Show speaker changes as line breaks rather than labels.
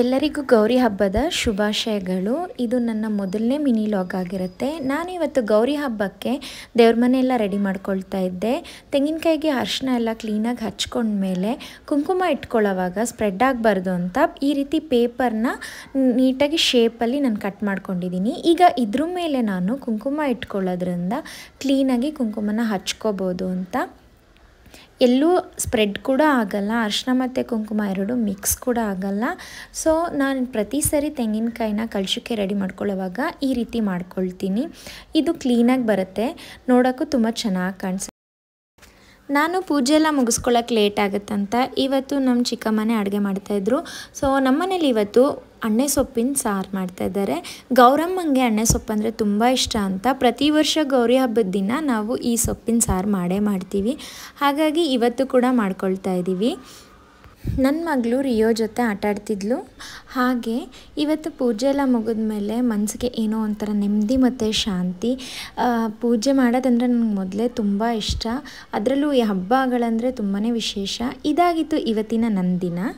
ಎಲ್ಲರಿಗೂ ಗೌರಿ ಹಬ್ಬದ ಶುಭಾಶಯಗಳು ಇದು ನನ್ನ ಮೊದಲನೇ ಮಿನಿ ಲಾಗ್ ಆಗಿರುತ್ತೆ ನಾನು ಇವತ್ತು ಗೌರಿ ಹಬ್ಬಕ್ಕೆ ದೇವ್ರ ಮನೆಯೆಲ್ಲ ರೆಡಿ ಮಾಡ್ಕೊಳ್ತಾ ಇದ್ದೆ ತೆಂಗಿನಕಾಯಿಗೆ ಅರ್ಶನ ಎಲ್ಲ ಕ್ಲೀನಾಗಿ ಹಚ್ಕೊಂಡ್ಮೇಲೆ ಕುಂಕುಮ ಇಟ್ಕೊಳ್ಳೋವಾಗ ಸ್ಪ್ರೆಡ್ ಆಗಬಾರ್ದು ಅಂತ ಈ ರೀತಿ ಪೇಪರ್ನ ನೀಟಾಗಿ ಶೇಪಲ್ಲಿ ನಾನು ಕಟ್ ಮಾಡ್ಕೊಂಡಿದ್ದೀನಿ ಈಗ ಇದ್ರ ಮೇಲೆ ನಾನು ಕುಂಕುಮ ಇಟ್ಕೊಳ್ಳೋದ್ರಿಂದ ಕ್ಲೀನಾಗಿ ಕುಂಕುಮನ ಹಚ್ಕೋಬೋದು ಅಂತ ಎಲ್ಲೂ ಸ್ಪ್ರೆಡ್ ಕೂಡ ಆಗಲ್ಲ ಅರ್ಶಿನ ಮತ್ತು ಕುಂಕುಮ ಎರಡು ಮಿಕ್ಸ್ ಕೂಡ ಆಗಲ್ಲ ಸೊ ನಾನು ಪ್ರತಿ ಸರಿ ತೆಂಗಿನಕಾಯಿನ ಕಲಶಕ್ಕೆ ರೆಡಿ ಮಾಡ್ಕೊಳ್ಳೋವಾಗ ಈ ರೀತಿ ಮಾಡ್ಕೊಳ್ತೀನಿ ಇದು ಕ್ಲೀನಾಗಿ ಬರುತ್ತೆ ನೋಡೋಕ್ಕೂ ತುಂಬ ಚೆನ್ನಾಗಿ ಕಾಣಿಸುತ್ತೆ ನಾನು ಪೂಜೆ ಎಲ್ಲ ಮುಗಿಸ್ಕೊಳ್ಳೋಕೆ ಲೇಟ್ ಆಗುತ್ತಂತ ಇವತ್ತು ನಮ್ಮ ಚಿಕ್ಕಮ್ಮನೇ ಅಡುಗೆ ಮಾಡ್ತಾಯಿದ್ರು ಸೊ ಮನೇಲಿ ಇವತ್ತು ಅಣ್ಣೆ ಸೊಪ್ಪಿನ ಸಾರು ಇದ್ದಾರೆ ಗೌರಮ್ಮಂಗೆ ಅಣ್ಣೆ ಸೊಪ್ಪು ಅಂದರೆ ತುಂಬ ಇಷ್ಟ ಅಂತ ಪ್ರತಿ ವರ್ಷ ಗೌರಿ ಹಬ್ಬದ ದಿನ ನಾವು ಈ ಸೊಪ್ಪಿನ ಸಾರು ಮಾಡೇ ಮಾಡ್ತೀವಿ ಹಾಗಾಗಿ ಇವತ್ತು ಕೂಡ ಮಾಡ್ಕೊಳ್ತಾ ಇದ್ದೀವಿ ನನ್ನ ಮಗಳು ರಿಯೋ ಜೊತೆ ಆಟ ಆಡ್ತಿದ್ಲು ಹಾಗೆ ಇವತ್ತು ಪೂಜೆ ಎಲ್ಲ ಮೇಲೆ ಮನಸ್ಸಿಗೆ ಏನೋ ಒಂಥರ ನೆಮ್ಮದಿ ಮತ್ತು ಶಾಂತಿ ಪೂಜೆ ಮಾಡೋದಂದರೆ ನನಗೆ ಮೊದಲೇ ತುಂಬ ಇಷ್ಟ ಅದರಲ್ಲೂ ಈ ಹಬ್ಬಗಳಂದರೆ ತುಂಬಾ ವಿಶೇಷ ಇದಾಗಿತ್ತು ಇವತ್ತಿನ ನನ್ನ ದಿನ